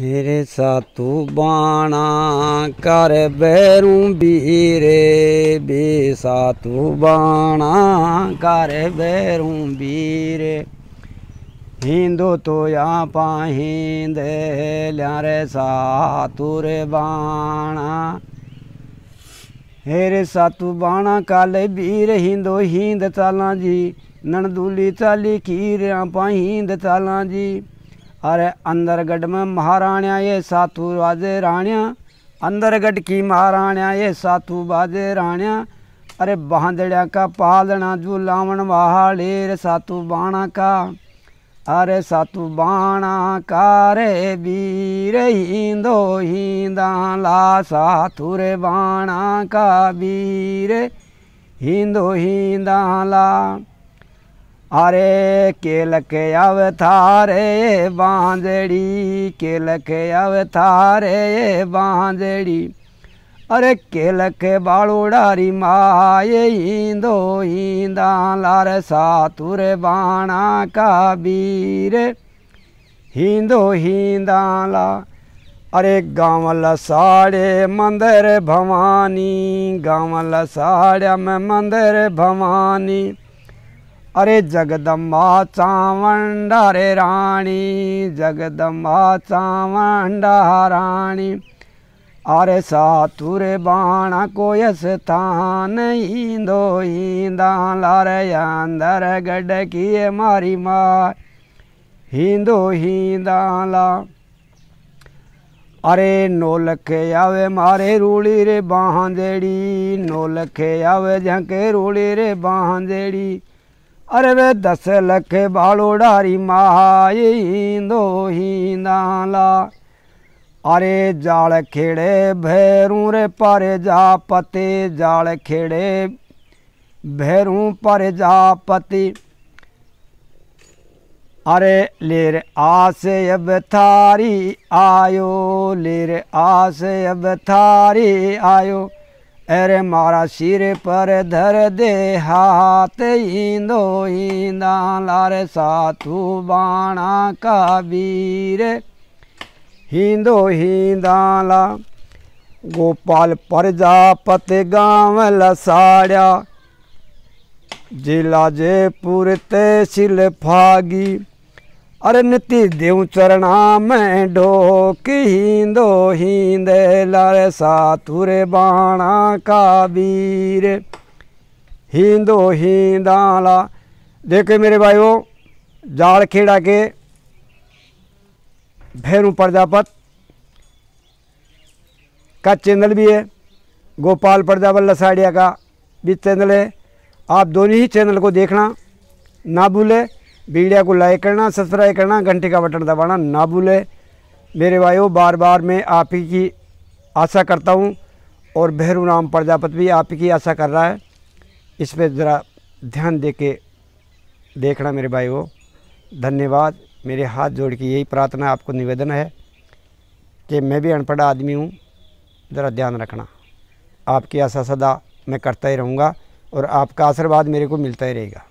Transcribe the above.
یرے સાતુ બાણા કર બેરું બીરે બી સાતુ બાણા કર બેરું બીરે હિંદો તોયા પાહીંદે લ્યા રે સાતુ રે બાણા હે રે સાતુ બાણા કલે બીર હિંદો હિંદ તાલાજી નંદુલી તાલી કીર્યા પાહીંદ તાલાજી अरे अंदरगढ़ में महाराणा ये सातु बाजे राणिया अंदरगढ़ की महाराणा ये सातु बाजे राणिया अरे बांधड़ा का पालना जो लावण वाले रे सातु बाणा का अरे सातु बाणा का रे वीर हिंदो हिंदा ला सातु रे बाणा का वीर हिंदो हिंदा ला अरे केलक अवथारे बांजड़ी केलक अवथारे बांजड़ी अरे केलक बालूड़ारी माए ईंदो ईंदा लार सातुर बाणा काबीर हिंदो हींदा ला अरे गांवल साड़े मंदिर भवानी गांवल साड़म मंदिर भवानी अरे जगदम्बा चावंडारे रानी जगदम्बा चावंडा रानी अरे सातुर बाण कोय स्थान ईंदो ईंदा लार अंदर गड किए मारी मार हींदो हींदा ला अरे नोलख आवे मारे रूली रे बांधेड़ी नोलख आवे झंके रूली रे बांधेड़ी अरे वे दस लख बालो डारी माहिंदो हींदाला अरे जाल खेड़े भैरू रे पर जा पते जाल खेड़े भैरू पर जा पति अरे लेर आस अब थारी आयो लेर आस अब थारी आयो अरे मारा सिर पर धर दे हाथ ईंदो ईंदा लार साथू बाणा कबीर हींदो हींदाला गोपाल प्रजापत गाँव लसाड़ा जिला जयपुर तहसील फागी अरे निति देऊं चरणा हाँ में ढोक हींदो हींदे लारे सातुर बाणा का वीर हींदो हींदाला देखे मेरे जाल खेड़ा के भैरू प्रजापत का चैनल भी है गोपाल प्रजापत लसाड़िया का भी चैनल है आप दोनों ही चैनल को देखना ना भूले वीडियो को लाइक करना सब्सक्राइब करना घंटे का बटन दबाना ना भूलें मेरे भाइयों बार बार मैं आप ही की आशा करता हूँ और भैरू राम प्रजापत भी आप ही की आशा कर रहा है इस पर ज़रा ध्यान दे के देखना मेरे भाई धन्यवाद मेरे हाथ जोड़ के यही प्रार्थना आपको निवेदन है कि मैं भी अनपढ़ आदमी हूँ ज़रा ध्यान रखना आपकी आशा सदा मैं करता ही रहूँगा और आपका आशीर्वाद मेरे को मिलता ही रहेगा